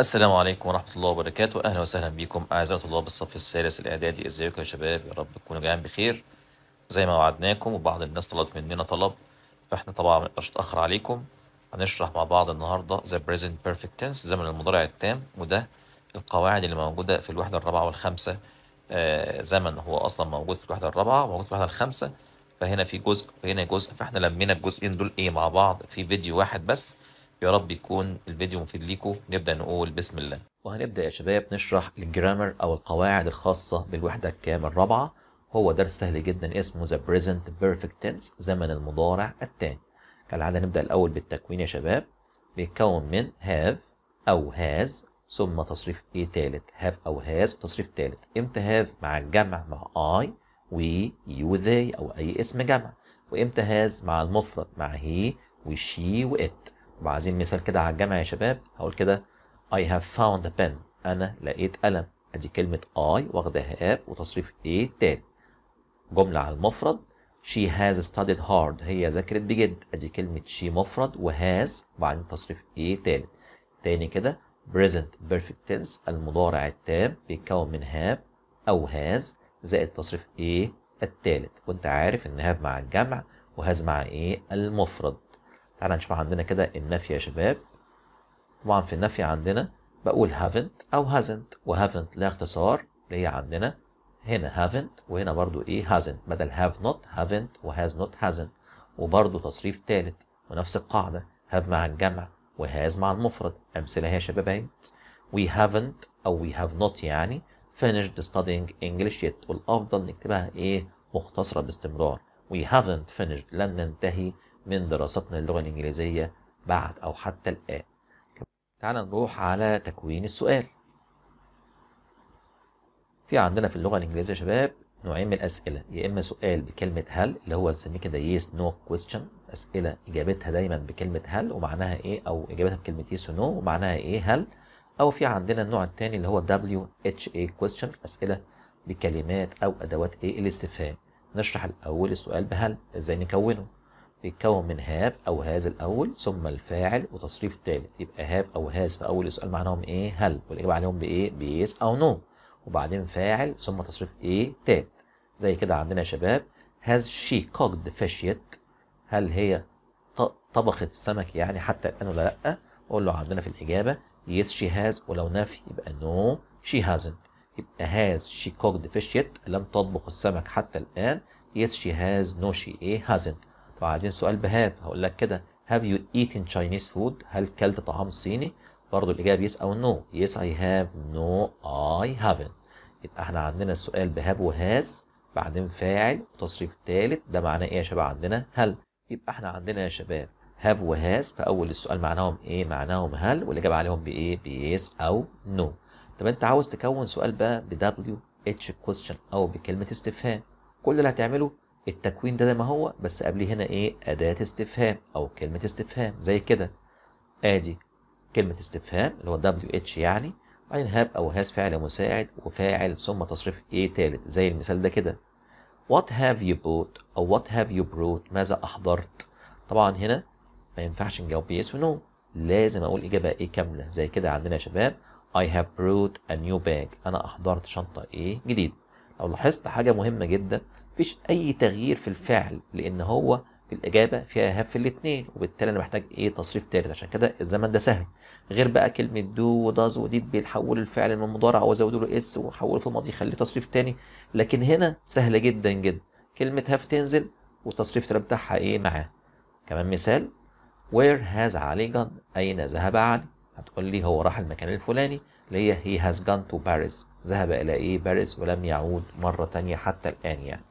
السلام عليكم ورحمة الله وبركاته أهلا وسهلا بكم أعزائي طلاب الصف الثالث الإعدادي إزيكم يا شباب يا رب تكونوا جميعا بخير زي ما وعدناكم وبعض الناس طلبت مننا طلب فإحنا طبعا ما نقدرش نتأخر عليكم هنشرح مع بعض النهاردة The Present Perfect Tense زمن المضارع التام وده القواعد اللي موجودة في الوحدة الرابعة والخامسة آه زمن هو أصلا موجود في الوحدة الرابعة وموجود في الوحدة الخامسة فهنا في جزء وهنا جزء فإحنا لمينا الجزئين دول إيه مع بعض في فيديو واحد بس يا رب يكون الفيديو مفيد ليكم نبدا نقول بسم الله وهنبدا يا شباب نشرح الجرامر او القواعد الخاصه بالوحده الكام الرابعه هو درس سهل جدا اسمه ذا بريزنت بيرفكت تنس زمن المضارع الثاني كالعاده نبدا الاول بالتكوين يا شباب بيتكون من هاف او هاز ثم تصريف ايه ثالث هاف او هاز تصريف ثالث امتى هاف مع الجمع مع اي وي يو ذي او اي اسم جمع وامتى هاز مع المفرد مع هي وشي وات وعايزين مثال كده على الجمع يا شباب هقول كده I have found a pen أنا لقيت قلم أدي كلمة I واخدها اب وتصريف A تاني جملة على المفرد She has studied hard هي ذاكرت بجد أدي كلمة she مفرد و has وبعدين تصريف A تالت تاني كده present perfect tense المضارع التام بيتكون من have أو has زائد تصريف A التالت وأنت عارف إن have مع الجمع وهاز مع إيه المفرد تعالى نشوف عندنا كده النفي يا شباب طبعا في النفي عندنا بقول haven't أو hasn't و haven't لها اختصار اللي هي عندنا هنا haven't وهنا برضو ايه hasn't بدل have not haven't و has not hasn't وبرضو تصريف ثالث ونفس القاعدة have مع الجمع و has مع المفرد أمثلة يا شباب اهي we haven't أو we have not يعني finished studying English yet والأفضل نكتبها ايه مختصرة باستمرار we haven't finished لن ننتهي من دراستنا للغة الإنجليزية بعد أو حتى الآن تعال نروح على تكوين السؤال في عندنا في اللغة الإنجليزية يا شباب نوعين من الأسئلة يا إما سؤال بكلمة هل اللي هو بنسميه كده يس نو كويستشن أسئلة إجابتها دايما بكلمة هل ومعناها إيه أو إجابتها بكلمة يس ونو ومعناها إيه هل أو في عندنا النوع الثاني اللي هو WHA question أسئلة بكلمات أو أدوات إيه الاستفهام نشرح الأول السؤال بهل إزاي نكونه بيتكون من هاف او هاز الاول ثم الفاعل وتصريف ثالث يبقى هاف او هاز في اول السؤال معناهم ايه هل والاجابه عليهم بايه بيس او نو وبعدين فاعل ثم تصريف ايه ثالث زي كده عندنا يا شباب هاز شي كوكد فاشيت هل هي طبخت السمك يعني حتى الان ولا لا اقول له عندنا في الاجابه يس شي هاز ولو نفي يبقى نو شي هازنت يبقى هاز شي كوكد فيش يت لم تطبخ السمك حتى الان يس شي هاز نو شي ايه هازنت لو عايزين سؤال بهاف هقول لك كده هاف يو eaten Chinese food هل كلت طعام صيني برضه الإجابة يس أو نو يس اي هاف نو اي haven't يبقى احنا عندنا السؤال بهاف وهاز بعدين فاعل وتصريف ثالث ده معناه ايه يا شباب عندنا هل يبقى احنا عندنا يا شباب هاف وهاز فاول السؤال معناهم ايه معناهم هل والاجابه عليهم بايه بيس او نو طب انت عاوز تكون سؤال بقى ب اتش H او بكلمه استفهام كل اللي هتعمله التكوين ده زي ما هو بس قبليه هنا ايه اداه استفهام او كلمه استفهام زي كده ادي كلمه استفهام اللي هو دبليو اتش يعني وبعدين هاب او هاز فعل مساعد وفاعل ثم تصريف ايه تالت زي المثال ده كده وات هاف يو بوت او وات هاف يو بروت ماذا احضرت طبعا هنا ما ينفعش نجاوب يس ونو لازم اقول اجابه ايه كامله زي كده عندنا يا شباب I have brought a new bag أنا أحضرت شنطة إيه جديد لو لاحظت حاجة مهمة جدا فيش اي تغيير في الفعل لان هو في الاجابه فيها هاف في الاثنين وبالتالي انا محتاج ايه تصريف ثالث عشان كده الزمن ده سهل غير بقى كلمه دو وداز وديد بيحول الفعل من او وزودوا له اس وحوله في الماضي يخليه تصريف ثاني لكن هنا سهله جدا جدا كلمه هاف تنزل وتصريف ثالث بتاعها ايه معاه كمان مثال وير هاز علي جان اين ذهب علي هتقول لي هو راح المكان الفلاني اللي هي هي هاز جان تو باريس ذهب الى ايه باريس ولم يعود مره ثانيه حتى الان يعني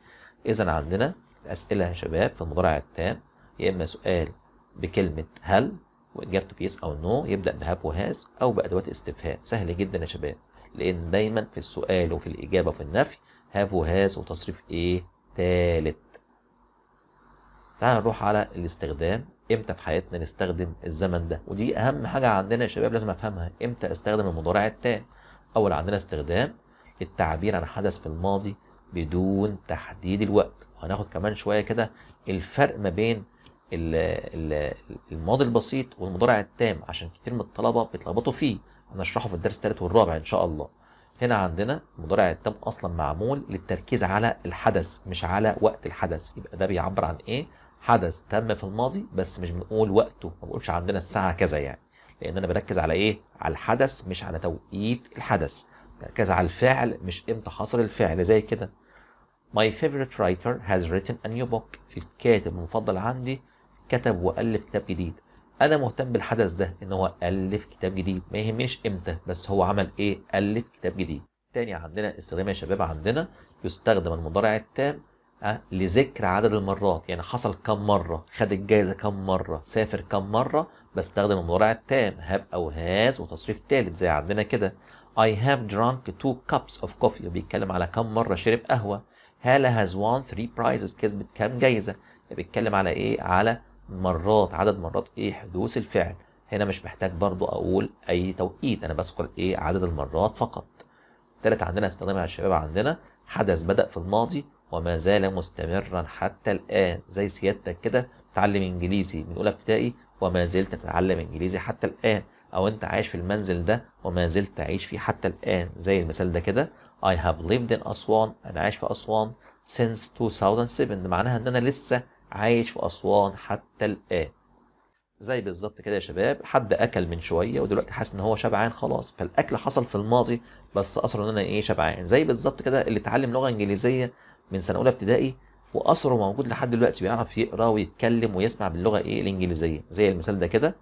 إذا عندنا الأسئلة يا شباب في المضارع التام يا إما سؤال بكلمة هل وإجابته بيس أو نو يبدأ بهاف وهاز أو بأدوات استفهام سهل جدا يا شباب لأن دايما في السؤال وفي الإجابة وفي النفي هاف وهاز وتصريف إيه تالت تعال نروح على الاستخدام امتى في حياتنا نستخدم الزمن ده ودي اهم حاجه عندنا يا شباب لازم افهمها امتى استخدم المضارع التام اول عندنا استخدام التعبير عن حدث في الماضي بدون تحديد الوقت وهناخد كمان شويه كده الفرق ما بين الماضي البسيط والمضارع التام عشان كتير من الطلبه بيتلخبطوا فيه هنشرحه في الدرس الثالث والرابع ان شاء الله هنا عندنا المضارع التام اصلا معمول للتركيز على الحدث مش على وقت الحدث يبقى ده بيعبر عن ايه حدث تم في الماضي بس مش بنقول وقته ما بنقولش عندنا الساعه كذا يعني لان انا بركز على ايه على الحدث مش على توقيت الحدث ركز على الفعل مش امتى حصل الفعل زي كده My favorite writer has written a new book الكاتب المفضل عندي كتب وألف كتاب جديد أنا مهتم بالحدث ده إن هو ألف كتاب جديد ما يهمنيش إمتى بس هو عمل إيه ألف كتاب جديد تاني عندنا استخدام يا شباب عندنا يستخدم المضارع التام آه، لذكر عدد المرات يعني حصل كم مرة خد الجائزة كم مرة سافر كم مرة بستخدم المضارع التام هاف أو هاز وتصريف تالت زي عندنا كده I have drunk two cups of coffee بيتكلم على كم مرة شرب قهوة هالة has won three prizes كسبت كم جايزة بيتكلم على ايه على مرات عدد مرات ايه حدوث الفعل هنا مش محتاج برضو اقول اي توقيت انا بذكر ايه عدد المرات فقط تالت عندنا استخدام يا الشباب عندنا حدث بدأ في الماضي وما زال مستمرا حتى الآن زي سيادتك كده تعلم إنجليزي من أولى ابتدائي وما زلت تتعلم إنجليزي حتى الآن او انت عايش في المنزل ده وما زلت تعيش فيه حتى الان زي المثال ده كده I have lived in أسوان أنا عايش في أسوان since 2007 ده معناها إن أنا لسه عايش في أسوان حتى الآن زي بالظبط كده يا شباب حد أكل من شوية ودلوقتي حاسس إن هو شبعان خلاص فالأكل حصل في الماضي بس أثره إن أنا إيه شبعان زي بالظبط كده اللي اتعلم لغة إنجليزية من سنة أولى ابتدائي وأثره موجود لحد دلوقتي بيعرف يقرأ ويتكلم ويسمع باللغة إيه الإنجليزية زي المثال ده كده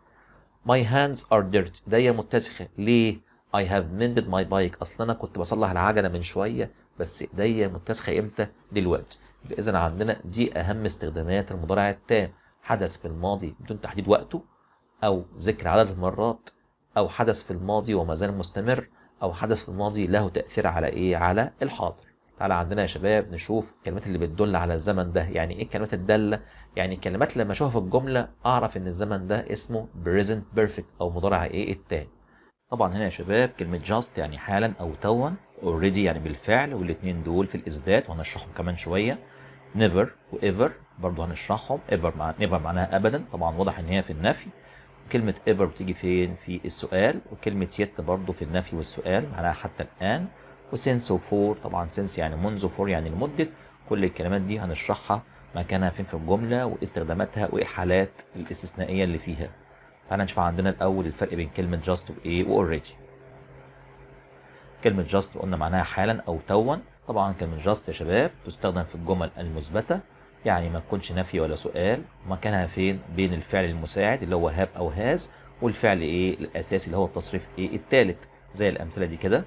My hands are dirty ايديا متسخة ليه؟ I have mended my bike اصل انا كنت بصلح العجلة من شوية بس ايديا متسخة امتى؟ دلوقتي يبقى اذا عندنا دي اهم استخدامات المضارع التام حدث في الماضي بدون تحديد وقته او ذكر عدد المرات او حدث في الماضي وما زال مستمر او حدث في الماضي له تاثير على ايه؟ على الحاضر تعالى عندنا يا شباب نشوف الكلمات اللي بتدل على الزمن ده يعني ايه الكلمات الداله يعني الكلمات لما اشوفها في الجمله اعرف ان الزمن ده اسمه present perfect او مضارع ايه التام طبعا هنا يا شباب كلمه جاست يعني حالا او توا اوريدي يعني بالفعل والاثنين دول في الاثبات وهنشرحهم كمان شويه never وايفر برضه هنشرحهم ايفر مع نيفر معناها ابدا طبعا واضح ان هي في النفي كلمة ايفر بتيجي فين؟ في السؤال وكلمة يت برضه في النفي والسؤال معناها حتى الآن وسينس وفور طبعا سينس يعني منذ فور يعني لمده كل الكلمات دي هنشرحها مكانها فين في الجمله واستخداماتها وايه الحالات الاستثنائيه اللي فيها تعالى نشوف عندنا الاول الفرق بين كلمه جاست وايه واوريدي كلمه جاست قلنا معناها حالا او توا طبعا كلمه جاست يا شباب تستخدم في الجمل المثبته يعني ما تكونش نفي ولا سؤال مكانها فين بين الفعل المساعد اللي هو هاف او هاز والفعل ايه الاساسي اللي هو التصريف ايه الثالث زي الامثله دي كده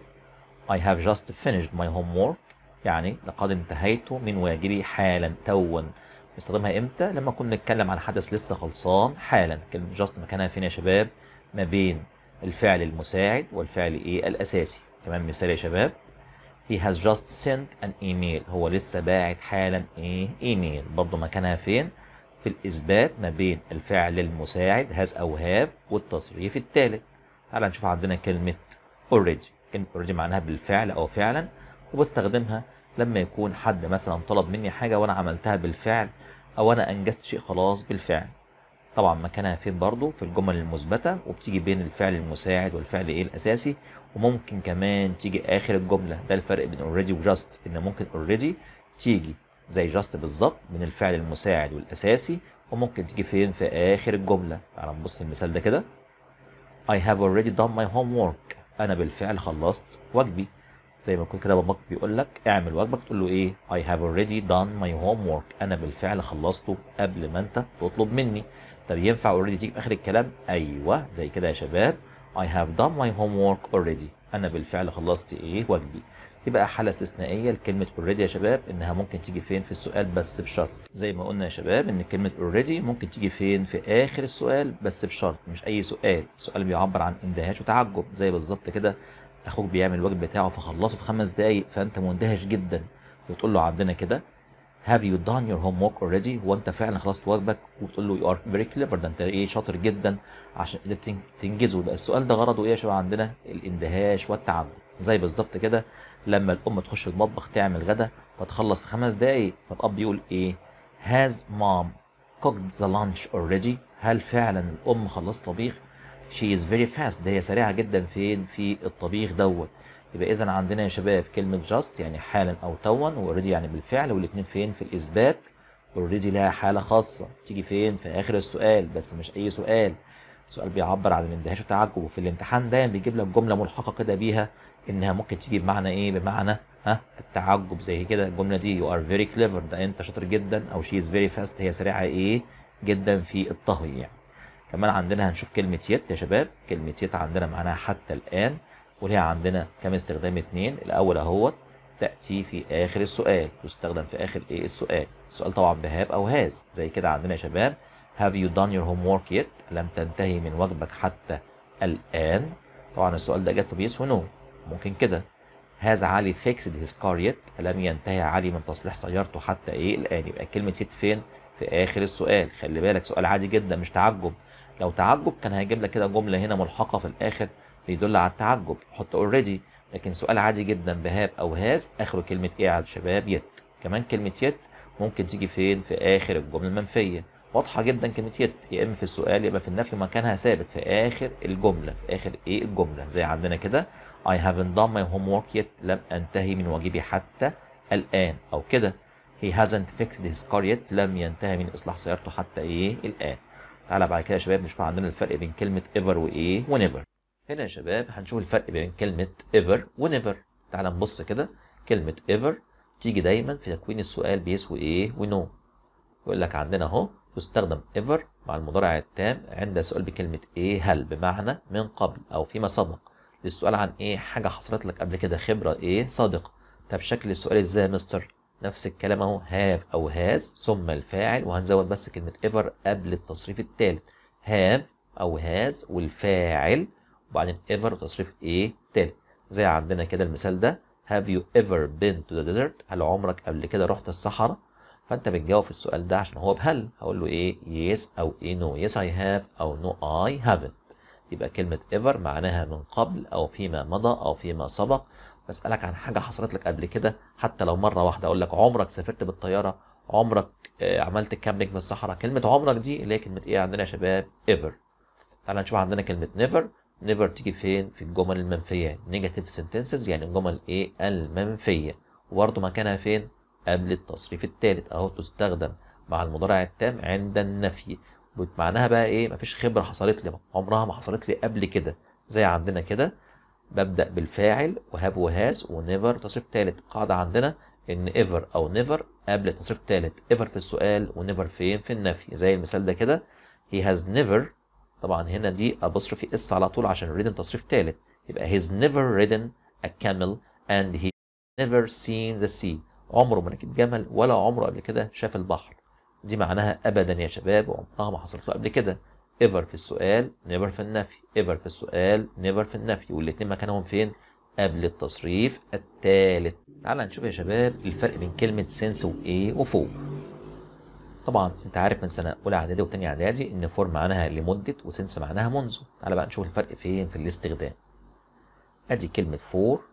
I have just finished my homework يعني لقد انتهيت من واجبي حالا توا نستخدمها امتى لما كنا نتكلم عن حدث لسه خلصان حالا كلمه just مكانها فين يا شباب ما بين الفعل المساعد والفعل ايه الاساسي تمام مثال يا شباب he has just sent an email هو لسه باعت حالا ايه ايميل برضه مكانها فين في الاثبات ما بين الفعل المساعد has او have والتصريف الثالث تعال نشوف عندنا كلمه already ممكن اوريدي معناها بالفعل أو فعلا وبستخدمها لما يكون حد مثلا طلب مني حاجة وأنا عملتها بالفعل أو أنا أنجزت شيء خلاص بالفعل طبعا مكانها فين برضو في الجمل المثبتة وبتيجي بين الفعل المساعد والفعل ايه الأساسي وممكن كمان تيجي آخر الجملة ده الفرق بين already وجاست إن ممكن already تيجي زي جاست بالظبط من الفعل المساعد والأساسي وممكن تيجي فين في آخر الجملة تعالى نبص المثال ده كده I have already done my homework انا بالفعل خلصت واجبي زي ما يكون كده باباك بيقول لك اعمل واجبك تقول له ايه I have already done my homework انا بالفعل خلصته قبل ما انت تطلب مني طب ينفع already تيجي في اخر الكلام ايوه زي كده يا شباب I have done my homework already انا بالفعل خلصت ايه واجبي يبقى حاله استثنائيه لكلمه اوريدي يا شباب انها ممكن تيجي فين في السؤال بس بشرط زي ما قلنا يا شباب ان كلمه اوريدي ممكن تيجي فين في اخر السؤال بس بشرط مش اي سؤال سؤال بيعبر عن اندهاش وتعجب زي بالظبط كده اخوك بيعمل الواجب بتاعه فخلصه في خمس دقايق فانت مندهش جدا وتقول له عندنا كده هاف يو done يور هوم already اوريدي هو انت فعلا خلصت واجبك وتقول له يو ار فيري كليفر ده انت ايه شاطر جدا عشان قدرت تنجزه يبقى السؤال ده غرضه ايه يا شباب عندنا الاندهاش والتعجب زي بالظبط كده لما الام تخش المطبخ تعمل غدا فتخلص في خمس دقايق فالاب يقول ايه هاز مام cooked the lunch already هل فعلا الام خلصت طبيخ she is very fast ده هي سريعه جدا فين في الطبيخ دوت يبقى اذا عندنا يا شباب كلمه just يعني حالا او توا واوريدي يعني بالفعل والاثنين فين في الاثبات اوريدي لها حاله خاصه تيجي فين في اخر السؤال بس مش اي سؤال سؤال بيعبر عن الاندهاش والتعجب وفي الامتحان ده بيجيب لك جمله ملحقه كده بيها انها ممكن تيجي بمعنى ايه بمعنى ها التعجب زي كده الجمله دي يو ار فيري كليفر ده انت شاطر جدا او شي از فيري فاست هي سريعه ايه جدا في الطهي يعني كمان عندنا هنشوف كلمه يت يا شباب كلمه يت عندنا معناها حتى الان وليها عندنا كم استخدام اتنين الاول اهوت تاتي في اخر السؤال تستخدم في اخر ايه السؤال السؤال طبعا بهاب او هاز زي كده عندنا يا شباب have you done your homework yet لم تنتهي من واجبك حتى الان طبعا السؤال ده اجابته بيس ونو ممكن كده هاز علي فيكسد هيز كار يت لم ينتهي علي من تصليح سيارته حتى ايه الان يبقى كلمه يت فين في اخر السؤال خلي بالك سؤال عادي جدا مش تعجب لو تعجب كان هيجيب لك كده جمله هنا ملحقه في الاخر بيدل على التعجب حط اوريدي لكن سؤال عادي جدا بهاب او هاز اخره كلمه ايه على الشباب يت كمان كلمه يت ممكن تيجي فين في اخر الجمله المنفيه واضحه جدا كلمه يت يا اما في السؤال يا اما في النفي ومكانها ثابت في اخر الجمله في اخر ايه الجمله زي عندنا كده I haven't done my homework yet لم انتهي من واجبي حتى الان او كده he hasn't fixed his car yet لم ينتهي من اصلاح سيارته حتى ايه الان تعالى بعد كده يا شباب نشوف عندنا الفرق بين كلمه ever وايه ونيفر هنا يا شباب هنشوف الفرق بين كلمه ever ونيفر تعالى نبص كده كلمه ever تيجي دايما في تكوين السؤال بيسوي ايه ونو يقول لك عندنا اهو يستخدم ever مع المضارع التام عند سؤال بكلمة إيه هل بمعنى من قبل أو فيما سبق للسؤال عن إيه حاجة حصلت لك قبل كده خبرة إيه صادقة طب شكل السؤال إزاي يا مستر نفس الكلام أهو have أو has ثم الفاعل وهنزود بس كلمة ever قبل التصريف الثالث have أو has والفاعل وبعدين ever وتصريف إيه ثالث زي عندنا كده المثال ده have you ever been to the desert هل عمرك قبل كده رحت الصحراء فانت بتجاوب في السؤال ده عشان هو بهل هقول له ايه يس yes او ايه نو يس اي هاف او نو اي هافنت يبقى كلمة ايفر معناها من قبل أو فيما مضى أو فيما سبق بسألك عن حاجة حصلت لك قبل كده حتى لو مرة واحدة أقول لك عمرك سافرت بالطيارة عمرك آه، عملت كامبينج بالصحراء الصحراء كلمة عمرك دي اللي هي كلمة إيه عندنا يا شباب ايفر تعالى نشوف عندنا كلمة نيفر نيفر تيجي فين في الجمل المنفية نيجاتيف سنتنسز يعني الجمل إيه المنفية وبرضه مكانها فين قبل التصريف الثالث اهو تستخدم مع المضارع التام عند النفي معناها بقى ايه مفيش خبره حصلت لي عمرها ما حصلت لي قبل كده زي عندنا كده ببدا بالفاعل وهاف وهاز ونيفر تصريف ثالث قاعده عندنا ان ايفر او نيفر قبل التصريف ثالث ايفر في السؤال ونيفر فين في النفي زي المثال ده كده هي هاز نيفر طبعا هنا دي ابصر في اس على طول عشان ريدن تصريف ثالث يبقى هيز نيفر ريدن a camel and he never seen the sea عمره ما ركب جمل ولا عمره قبل كده شاف البحر دي معناها ابدا يا شباب وعمرها ما حصلت له قبل كده ايفر في السؤال نيفر في النفي ايفر في السؤال نيفر في النفي والاثنين مكانهم فين قبل التصريف الثالث تعال نشوف يا شباب الفرق بين كلمه سنس وايه وفوق طبعا انت عارف من سنه اولى اعدادي وثانيه اعدادي ان فور معناها لمده وسنس معناها منذ تعال بقى نشوف الفرق فين في الاستخدام ادي كلمه فور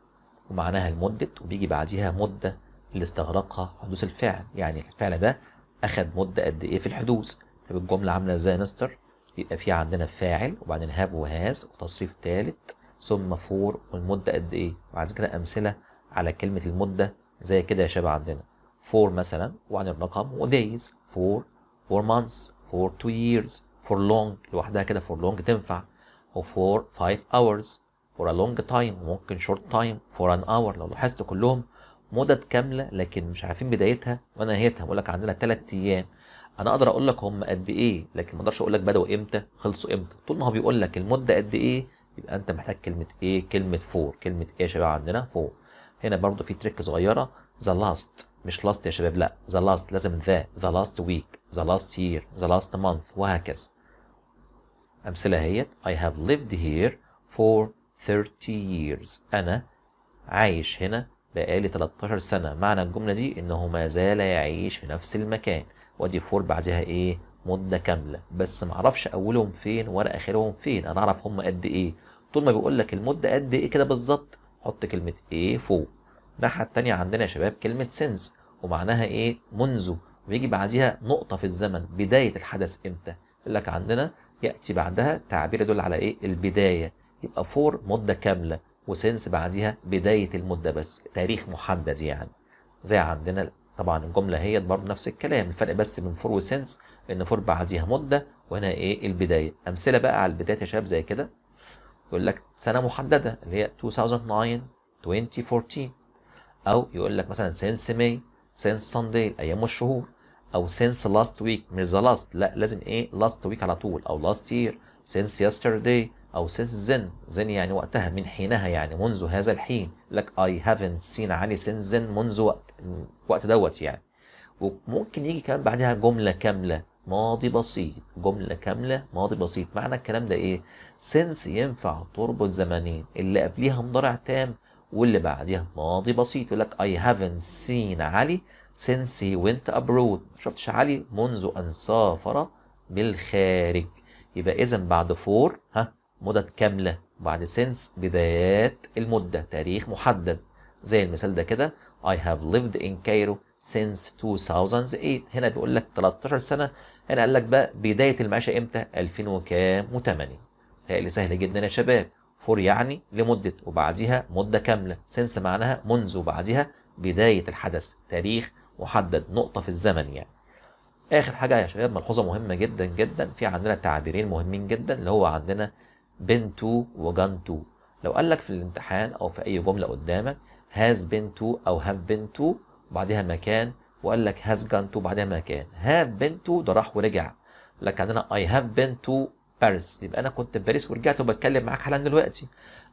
ومعناها لمده وبيجي بعديها مده اللي استغرقها حدوث الفعل يعني الفعل ده أخد مدة قد إيه في الحدوث طب الجملة عاملة إزاي يا مستر؟ يبقى في عندنا فاعل وبعدين هاف وهاز وتصريف ثالث ثم فور والمدة قد إيه؟ وعايز كده أمثلة على كلمة المدة زي كده يا شباب عندنا فور مثلا وعن الرقم ودايز فور فور مانثس فور تو ييرز فور لونج لوحدها كده فور لونج تنفع وفور فايف اورز فور ا لونج تايم وممكن شورت تايم فور ان اور لو لاحظت كلهم مدد كامله لكن مش عارفين بدايتها ونهايتها بقول لك عندنا ثلاث ايام انا اقدر اقول لك هم قد ايه لكن ما اقدرش اقول لك بداوا امتى خلصوا امتى طول ما هو بيقول لك المده قد ايه يبقى انت محتاج كلمه ايه كلمه فور كلمه ايه يا شباب عندنا فور هنا برضو في تريك صغيره ذا لاست مش لاست يا شباب لا ذا لاست لازم ذا ذا لاست ويك ذا لاست يير ذا لاست مانث وهكذا امثله اهيت I have lived here for 30 years انا عايش هنا بقالي 13 سنة معنى الجملة دي إنه ما زال يعيش في نفس المكان وأدي فور بعدها إيه مدة كاملة بس معرفش أولهم فين ولا آخرهم فين أنا أعرف هم قد إيه طول ما بيقول لك المدة قد إيه كده بالظبط حط كلمة إيه فوق الناحية التانية عندنا يا شباب كلمة سينس ومعناها إيه منذ ويجي بعدها نقطة في الزمن بداية الحدث إمتى يقول لك عندنا يأتي بعدها تعبير يدل على إيه البداية يبقى فور مدة كاملة وسنس بعديها بداية المدة بس تاريخ محدد يعني زي عندنا طبعا الجملة هي برضه نفس الكلام الفرق بس بين فور وسنس ان فور بعديها مدة وهنا ايه البداية امثلة بقى على البداية يا شباب زي كده يقول لك سنة محددة اللي هي 2009 2014 او يقول لك مثلا since May since Sunday الايام والشهور او since last week مش the last لا لازم ايه last week على طول او last year since yesterday أو since then then يعني وقتها من حينها يعني منذ هذا الحين لك I haven't seen علي since then منذ وقت وقت دوت يعني وممكن يجي كمان بعدها جملة كاملة ماضي بسيط جملة كاملة ماضي بسيط معنى الكلام ده ايه since ينفع تربط زمانين اللي قبليها مضارع تام واللي بعديها ماضي بسيط يقول لك I haven't seen علي since he went abroad ما شفتش علي منذ أن سافر بالخارج يبقى إذا بعد فور ها مدد كاملة بعد سنس بدايات المدة تاريخ محدد زي المثال ده كده I have lived in Cairo since 2008 هنا بيقول لك 13 سنة هنا قال لك بقى بداية المعيشة امتى 2000 وكام و8 اللي سهل جدا يا شباب فور يعني لمدة وبعديها مدة كاملة سنس معناها منذ وبعديها بداية الحدث تاريخ محدد نقطة في الزمن يعني آخر حاجة يا شباب ملحوظة مهمة جدا جدا في عندنا تعبيرين مهمين جدا اللي هو عندنا been to وجان to لو قال لك في الامتحان او في اي جمله قدامك has been to او have been to بعدها مكان وقال لك has gone to بعدها مكان have been to ده راح ورجع لك عندنا I have been to باريس يبقى انا كنت في باريس ورجعت وبتكلم معاك حالا دلوقتي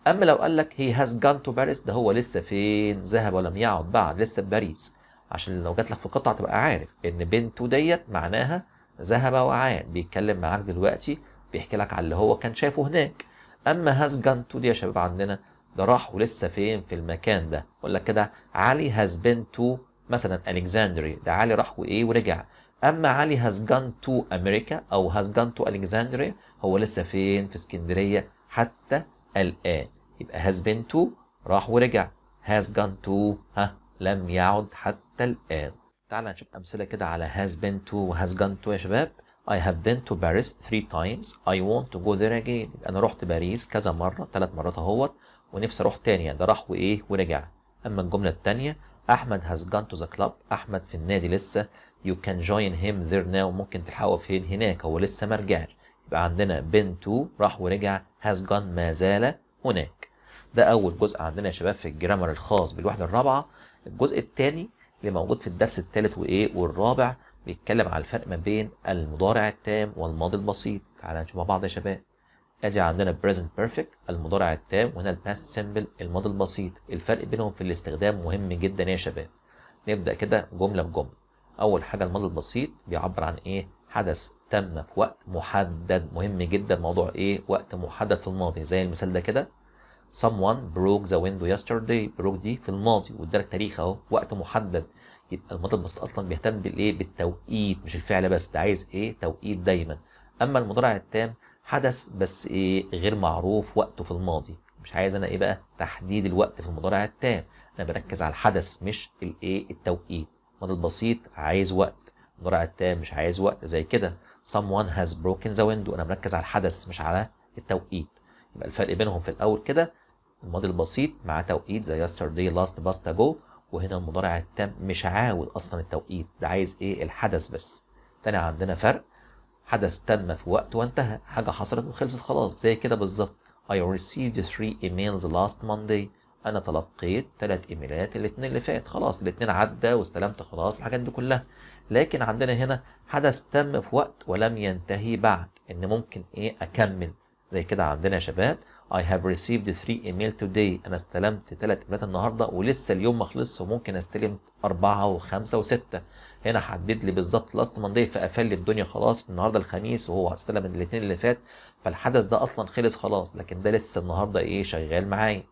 اما لو قال لك هي هاز جان تو باريس ده هو لسه فين ذهب ولم يعد بعد لسه في باريس عشان لو جات لك في قطعه تبقى عارف ان بنته ديت معناها ذهب وعاد بيتكلم معاك دلوقتي بيحكي لك على اللي هو كان شايفه هناك اما هاز جان تو دي يا شباب عندنا ده راح ولسه فين في المكان ده يقول لك كده علي هاز بين تو مثلا الكساندري ده علي راح وايه ورجع اما علي هاز جان تو امريكا او هاز جان تو الكساندري هو لسه فين في اسكندريه حتى الان يبقى هاز بين تو راح ورجع هاز جان تو ها لم يعد حتى الان تعال نشوف امثله كده على هاز بين تو وهاز جان تو يا شباب I have been to Paris three times I want to go there again انا رحت باريس كذا مره ثلاث مرات اهوت ونفسي اروح تاني يعني ده راح وايه ورجع اما الجمله الثانيه احمد has gone to the club احمد في النادي لسه you can join him there now ممكن تلحقه فين هناك هو لسه ما رجعش يبقى عندنا بين to راح ورجع has gone ما زال هناك ده اول جزء عندنا يا شباب في الجرامر الخاص بالوحده الرابعه الجزء الثاني اللي موجود في الدرس الثالث وايه والرابع بيتكلم على الفرق ما بين المضارع التام والماضي البسيط تعالى نشوف مع بعض يا شباب ادي عندنا present perfect المضارع التام وهنا الباست simple الماضي البسيط الفرق بينهم في الاستخدام مهم جدا يا شباب نبدا كده جمله بجمله اول حاجه الماضي البسيط بيعبر عن ايه حدث تم في وقت محدد مهم جدا موضوع ايه وقت محدد في الماضي زي المثال ده كده someone broke the window yesterday broke دي في الماضي وادالك تاريخ اهو وقت محدد يبقى الماضي البسيط اصلا بيهتم بالايه بالتوقيت مش الفعل بس ده عايز ايه توقيت دايما اما المضارع التام حدث بس ايه غير معروف وقته في الماضي مش عايز انا ايه بقى تحديد الوقت في المضارع التام انا بركز على الحدث مش الايه التوقيت الماضي البسيط عايز وقت المضارع التام مش عايز وقت زي كده someone has broken the window انا مركز على الحدث مش على التوقيت يبقى الفرق بينهم في الاول كده الماضي البسيط مع توقيت زي yesterday last باستا جو وهنا المضارع التام مش عاوز اصلا التوقيت ده عايز ايه الحدث بس تاني عندنا فرق حدث تم في وقت وانتهى حاجه حصلت وخلصت خلاص زي كده بالظبط I received three emails last Monday انا تلقيت ثلاث ايميلات الاثنين اللي فات خلاص الاثنين عدى واستلمت خلاص الحاجات دي كلها لكن عندنا هنا حدث تم في وقت ولم ينتهي بعد ان ممكن ايه اكمل زي كده عندنا يا شباب I have received 3 email today أنا استلمت 3 ايميلات النهاردة ولسه اليوم ما خلصش وممكن استلم 4 و5 و6 هنا حدد لي بالظبط لاست مانداي فقفل لي الدنيا خلاص النهاردة الخميس وهو استلم الاثنين اللي فات فالحدث ده أصلا خلص خلاص لكن ده لسه النهاردة إيه شغال معايا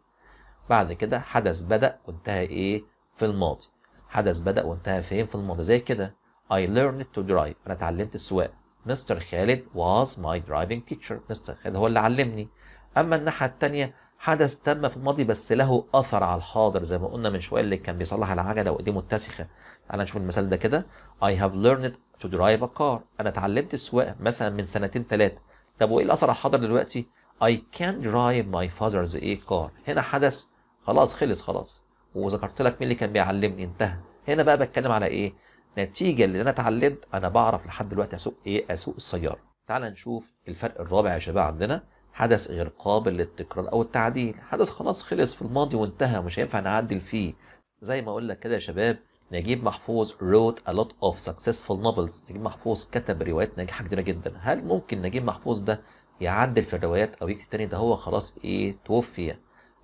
بعد كده حدث بدأ وانتهى إيه في الماضي حدث بدأ وانتهى فين في الماضي زي كده I learned to drive أنا اتعلمت السواقة مستر خالد واز ماي درايفنج تيشر مستر خالد هو اللي علمني أما الناحية التانية حدث تم في الماضي بس له أثر على الحاضر زي ما قلنا من شوية اللي كان بيصلح العجلة وإيديه متسخة تعالى نشوف المثال ده كده اي هاف ليرند تو درايف ا كار أنا اتعلمت السواقة مثلا من سنتين ثلاثة طب وإيه الأثر على الحاضر دلوقتي اي كان درايف ماي فاذرز اي كار هنا حدث خلاص خلص خلاص وذكرت لك مين اللي كان بيعلمني انتهى هنا بقى بتكلم على إيه نتيجه اللي انا اتعلمت انا بعرف لحد دلوقتي اسوق ايه اسوق السياره تعال نشوف الفرق الرابع يا شباب عندنا حدث غير قابل للتكرار او التعديل حدث خلاص خلص في الماضي وانتهى مش هينفع نعدل فيه زي ما اقول لك كده يا شباب نجيب محفوظ wrote a lot of successful novels نجيب محفوظ كتب روايات ناجحه كتيره جدا هل ممكن نجيب محفوظ ده يعدل في الروايات او يكتب تاني ده هو خلاص ايه توفي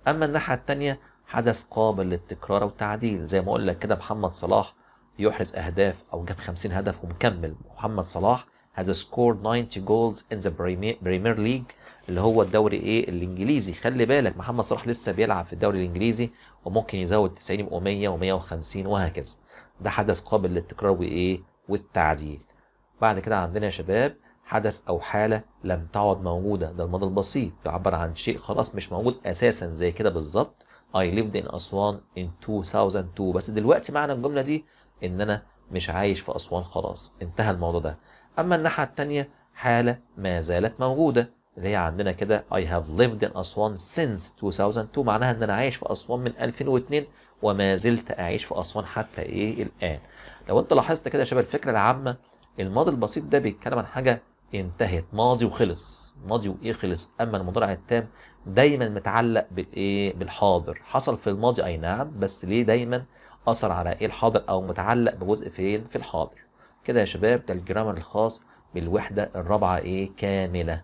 اما الناحيه التانيه حدث قابل للتكرار والتعديل زي ما اقول لك كده محمد صلاح يحرز أهداف أو جاب 50 هدف ومكمل محمد صلاح has scored 90 goals in the Premier League اللي هو الدوري ايه الانجليزي خلي بالك محمد صلاح لسه بيلعب في الدوري الانجليزي وممكن يزود 90 يبقوا 100 و150 وهكذا ده حدث قابل للتكرار وايه والتعديل بعد كده عندنا يا شباب حدث او حاله لم تعد موجوده ده الماضي البسيط بيعبر عن شيء خلاص مش موجود اساسا زي كده بالظبط I lived in Aswan in 2002 بس دلوقتي معنى الجمله دي ان انا مش عايش في اسوان خلاص انتهى الموضوع ده اما الناحيه الثانيه حاله ما زالت موجوده اللي هي عندنا كده I have lived in أسوان since 2002 معناها إن أنا عايش في أسوان من 2002 وما زلت أعيش في أسوان حتى إيه الآن. لو أنت لاحظت كده يا شباب الفكرة العامة الماضي البسيط ده بيتكلم عن حاجة انتهت ماضي وخلص ماضي وايه خلص اما المضارع التام دايما متعلق بالايه بالحاضر حصل في الماضي اي نعم بس ليه دايما اثر على ايه الحاضر او متعلق بجزء فين في الحاضر كده يا شباب ده الجرامر الخاص بالوحده الرابعه ايه كامله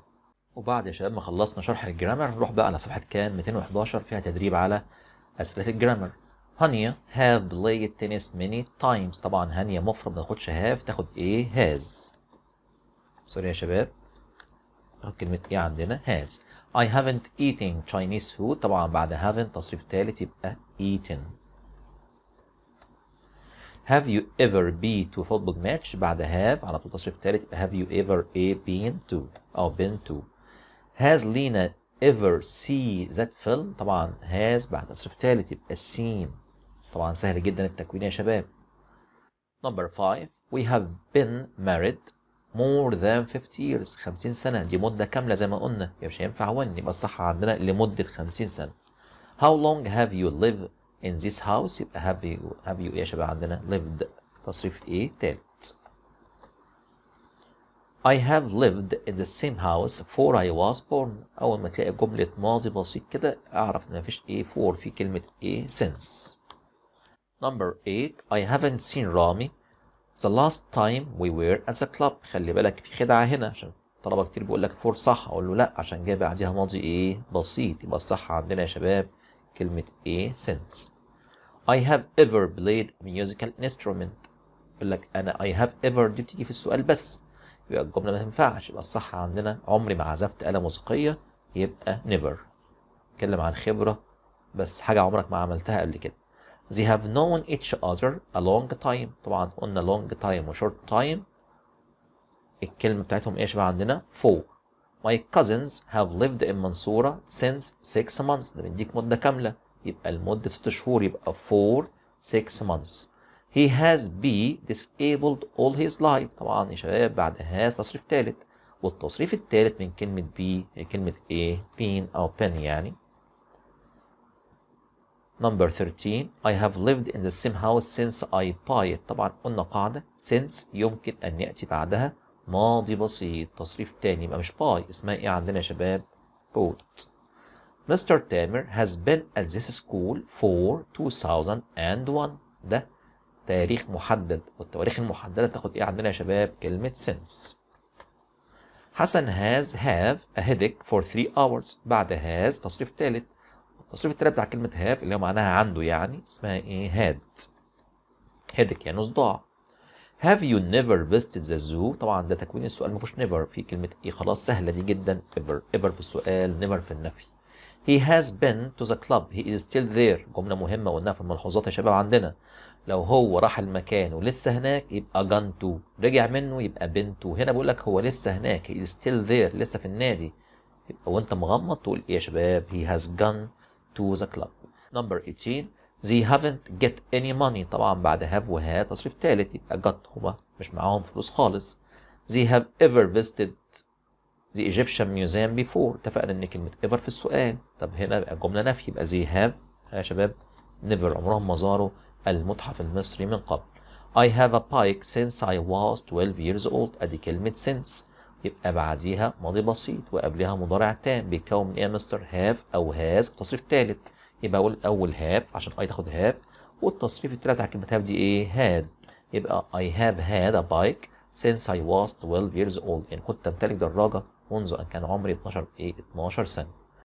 وبعد يا شباب ما خلصنا شرح الجرامر نروح بقى على صفحه كام 211 فيها تدريب على اسئله الجرامر هانيا هاف بلاي تنس ماني تايمز طبعا هانيا مفرد ما تاخدش هاف تاخد ايه هاز سوري يا شباب تاخد كلمة ايه عندنا هاز I haven't eaten Chinese food طبعا بعد haven't تصريف ثالث يبقى eaten have you ever been to football match بعد have على طول تصريف تالت يبقى have you ever a been to أو been to has Lena ever see that film طبعا has بعد تصريف تالت يبقى seen طبعا سهل جدا التكوين يا شباب number 5 we have been married more than 50 years 50 سنة دي مدة كاملة زي ما قلنا يبقى مش هينفع 1 يبقى الصح عندنا لمدة 50 سنة how long have you lived in this house يبقى have you have you ايه يا شباب عندنا lived تصريف ايه تالت I have lived in the same house for I was born أول ما تلاقي جملة ماضي بسيط كده أعرف إن مفيش إيه for في كلمة إيه since. Number 8 I haven't seen Rami the last time we were at the club خلي بالك في خدعة هنا عشان طلبة كتير بيقول لك for صح أقول له لأ عشان جاي بعديها ماضي إيه بسيط يبقى الصح عندنا يا شباب كلمة A since I have ever played musical instrument يقول لك أنا I have ever دي بتيجي في السؤال بس يبقى الجملة ما تنفعش يبقى الصح عندنا عمري ما عزفت آلة موسيقية يبقى never نتكلم عن خبرة بس حاجة عمرك ما عملتها قبل كده They have known each other a long time طبعا قلنا long time و short time الكلمة بتاعتهم ايه يا شباب عندنا for My cousins have lived in Mansoura since six months ده بيديك مدة كاملة يبقى المدة ست شهور يبقى four six months He has been disabled all his life طبعا يا شباب بعد has تصريف ثالث والتصريف الثالث من كلمة بي هي كلمة ايه been أو been يعني Number 13 I have lived in the same house since I buy it طبعا قلنا قاعدة since يمكن أن يأتي بعدها ماضي بسيط تصريف تاني يبقى مش باي اسمها ايه عندنا يا شباب بوت مستر تامر has been at this school for 2001 ده تاريخ محدد والتواريخ المحددة تاخد ايه عندنا يا شباب كلمة since حسن has have a headache for 3 hours بعد has تصريف تالت التصريف التالت بتاع كلمة have اللي هو معناها عنده يعني اسمها ايه had headache يعني صداع هاف يو نيفر visited ذا زو طبعا ده تكوين السؤال ما فيهوش نيفر في كلمه ايه خلاص سهله دي جدا ايفر ايفر في السؤال نيفر في النفي He has been to the club. He is still there. جملة مهمة قلناها في الملحوظات يا شباب عندنا. لو هو راح المكان ولسه هناك يبقى gone to. رجع منه يبقى been to. هنا بيقول لك هو لسه هناك. He is still there. لسه في النادي. يبقى وانت مغمض تقول ايه يا شباب؟ He has gone to the club. Number 18 they haven't get any money طبعا بعد have و had تصريف ثالث يبقى got هما مش معاهم فلوس خالص they have ever visited the Egyptian museum before اتفقنا ان كلمة ever في السؤال طب هنا بقى جملة نفي يبقى they have يا شباب never عمرهم ما زاروا المتحف المصري من قبل I have a bike since I was 12 years old ادي كلمة since يبقى بعديها ماضي بسيط وقبلها مضارع تام بيتكون من ايه يا مستر have او has بتصريف ثالث يبقى اقول اول هاف عشان اي تاخد هاف والتصفيف التالي بتاع كلمه هاف دي ايه هاد يبقى اي هاف هاد ا بايك سينس اي واز 12 ييرز اولد يعني كنت امتلك دراجه منذ ان كان عمري 12 ايه 12 سنه